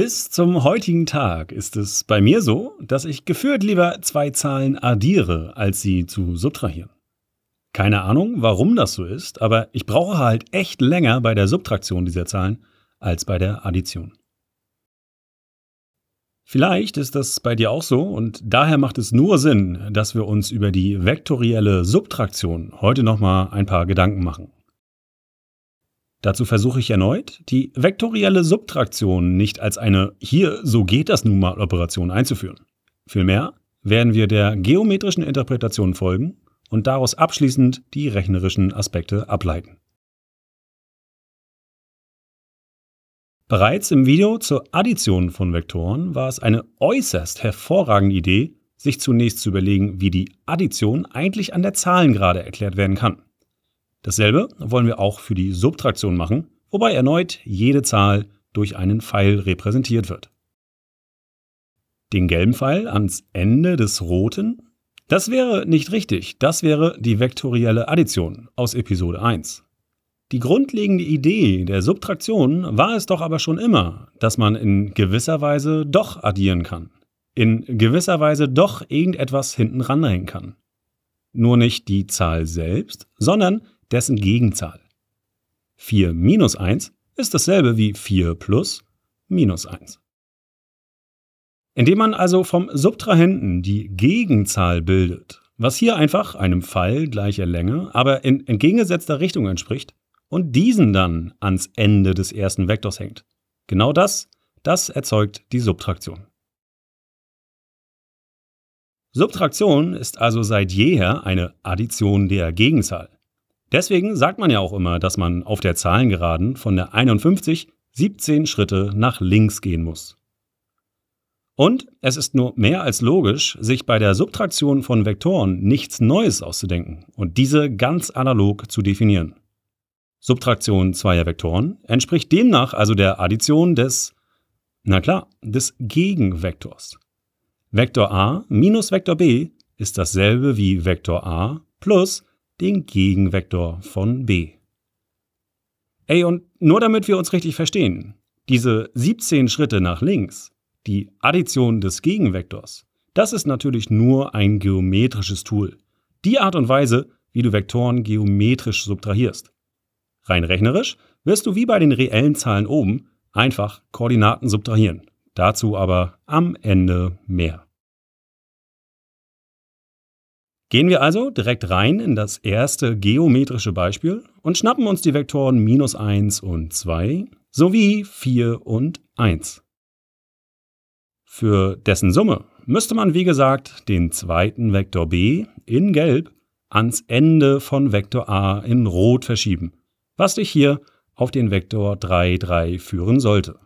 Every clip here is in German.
Bis zum heutigen Tag ist es bei mir so, dass ich geführt lieber zwei Zahlen addiere, als sie zu subtrahieren. Keine Ahnung, warum das so ist, aber ich brauche halt echt länger bei der Subtraktion dieser Zahlen als bei der Addition. Vielleicht ist das bei dir auch so und daher macht es nur Sinn, dass wir uns über die vektorielle Subtraktion heute nochmal ein paar Gedanken machen. Dazu versuche ich erneut, die vektorielle Subtraktion nicht als eine hier so geht das nun mal Operation einzuführen. Vielmehr werden wir der geometrischen Interpretation folgen und daraus abschließend die rechnerischen Aspekte ableiten. Bereits im Video zur Addition von Vektoren war es eine äußerst hervorragende Idee, sich zunächst zu überlegen, wie die Addition eigentlich an der Zahlengrade erklärt werden kann. Dasselbe wollen wir auch für die Subtraktion machen, wobei erneut jede Zahl durch einen Pfeil repräsentiert wird. Den gelben Pfeil ans Ende des roten? Das wäre nicht richtig, das wäre die vektorielle Addition aus Episode 1. Die grundlegende Idee der Subtraktion war es doch aber schon immer, dass man in gewisser Weise doch addieren kann, in gewisser Weise doch irgendetwas hinten ranhängen kann. Nur nicht die Zahl selbst, sondern dessen Gegenzahl. 4 minus 1 ist dasselbe wie 4 plus minus 1. Indem man also vom Subtrahenten die Gegenzahl bildet, was hier einfach einem Fall gleicher Länge, aber in entgegengesetzter Richtung entspricht und diesen dann ans Ende des ersten Vektors hängt. Genau das, das erzeugt die Subtraktion. Subtraktion ist also seit jeher eine Addition der Gegenzahl. Deswegen sagt man ja auch immer, dass man auf der Zahlengeraden von der 51 17 Schritte nach links gehen muss. Und es ist nur mehr als logisch, sich bei der Subtraktion von Vektoren nichts Neues auszudenken und diese ganz analog zu definieren. Subtraktion zweier Vektoren entspricht demnach also der Addition des, na klar, des Gegenvektors. Vektor a minus Vektor b ist dasselbe wie Vektor a plus den Gegenvektor von b. Ey, und nur damit wir uns richtig verstehen, diese 17 Schritte nach links, die Addition des Gegenvektors, das ist natürlich nur ein geometrisches Tool. Die Art und Weise, wie du Vektoren geometrisch subtrahierst. Rein rechnerisch wirst du wie bei den reellen Zahlen oben einfach Koordinaten subtrahieren. Dazu aber am Ende mehr. Gehen wir also direkt rein in das erste geometrische Beispiel und schnappen uns die Vektoren minus 1 und 2 sowie 4 und 1. Für dessen Summe müsste man, wie gesagt, den zweiten Vektor b in Gelb ans Ende von Vektor a in Rot verschieben, was dich hier auf den Vektor 3, 3 führen sollte.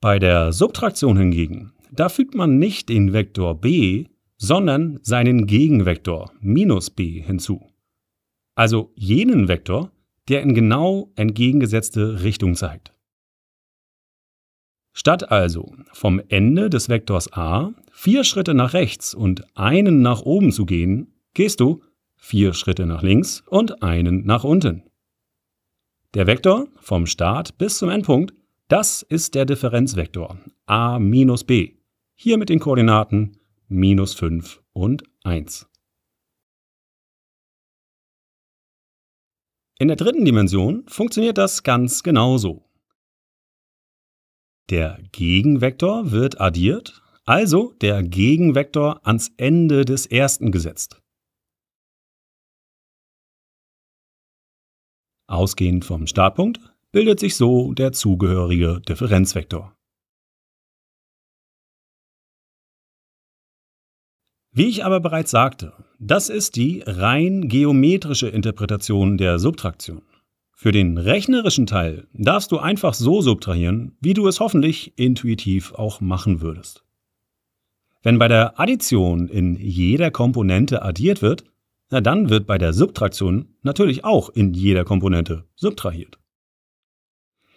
Bei der Subtraktion hingegen, da fügt man nicht den Vektor b sondern seinen Gegenvektor minus b hinzu. Also jenen Vektor, der in genau entgegengesetzte Richtung zeigt. Statt also vom Ende des Vektors a vier Schritte nach rechts und einen nach oben zu gehen, gehst du vier Schritte nach links und einen nach unten. Der Vektor vom Start bis zum Endpunkt, das ist der Differenzvektor a minus b, hier mit den Koordinaten minus 5 und 1. In der dritten Dimension funktioniert das ganz genauso. Der Gegenvektor wird addiert, also der Gegenvektor ans Ende des ersten gesetzt. Ausgehend vom Startpunkt bildet sich so der zugehörige Differenzvektor. Wie ich aber bereits sagte, das ist die rein geometrische Interpretation der Subtraktion. Für den rechnerischen Teil darfst du einfach so subtrahieren, wie du es hoffentlich intuitiv auch machen würdest. Wenn bei der Addition in jeder Komponente addiert wird, na dann wird bei der Subtraktion natürlich auch in jeder Komponente subtrahiert.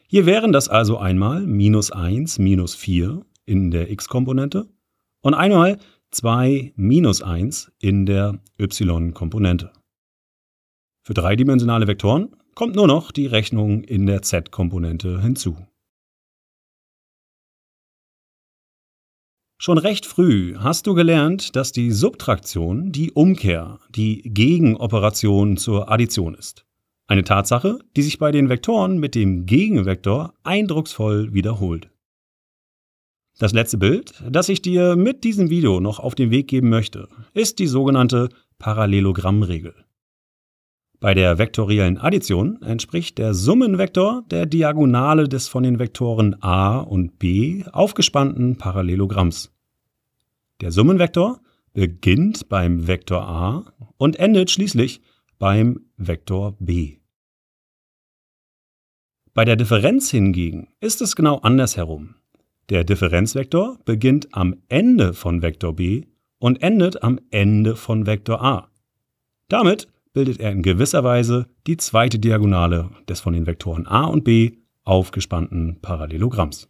Hier wären das also einmal minus 1 minus 4 in der x-Komponente und einmal 2 minus 1 in der y-Komponente. Für dreidimensionale Vektoren kommt nur noch die Rechnung in der z-Komponente hinzu. Schon recht früh hast du gelernt, dass die Subtraktion die Umkehr, die Gegenoperation zur Addition ist. Eine Tatsache, die sich bei den Vektoren mit dem Gegenvektor eindrucksvoll wiederholt. Das letzte Bild, das ich dir mit diesem Video noch auf den Weg geben möchte, ist die sogenannte Parallelogrammregel. Bei der vektoriellen Addition entspricht der Summenvektor der Diagonale des von den Vektoren a und b aufgespannten Parallelogramms. Der Summenvektor beginnt beim Vektor a und endet schließlich beim Vektor b. Bei der Differenz hingegen ist es genau andersherum. Der Differenzvektor beginnt am Ende von Vektor b und endet am Ende von Vektor a. Damit bildet er in gewisser Weise die zweite Diagonale des von den Vektoren a und b aufgespannten Parallelogramms.